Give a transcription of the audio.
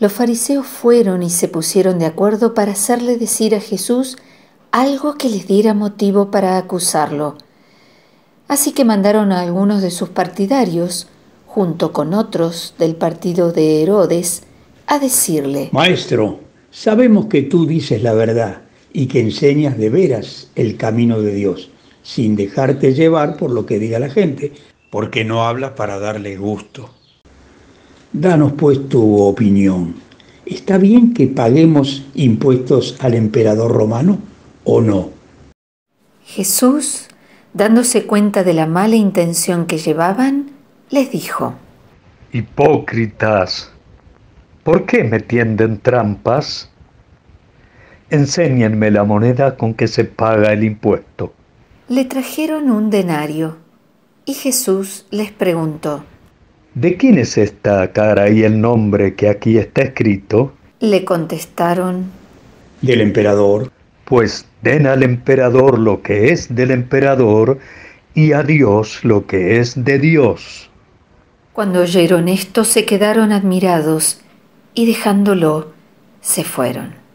Los fariseos fueron y se pusieron de acuerdo para hacerle decir a Jesús algo que les diera motivo para acusarlo. Así que mandaron a algunos de sus partidarios, junto con otros del partido de Herodes, a decirle, Maestro, sabemos que tú dices la verdad y que enseñas de veras el camino de Dios, sin dejarte llevar por lo que diga la gente, porque no hablas para darle gusto. Danos pues tu opinión. ¿Está bien que paguemos impuestos al emperador romano o no? Jesús, dándose cuenta de la mala intención que llevaban, les dijo, Hipócritas, ¿por qué me tienden trampas? Enséñenme la moneda con que se paga el impuesto. Le trajeron un denario y Jesús les preguntó, ¿De quién es esta cara y el nombre que aquí está escrito? Le contestaron, Del emperador. Pues den al emperador lo que es del emperador y a Dios lo que es de Dios. Cuando oyeron esto se quedaron admirados y dejándolo se fueron.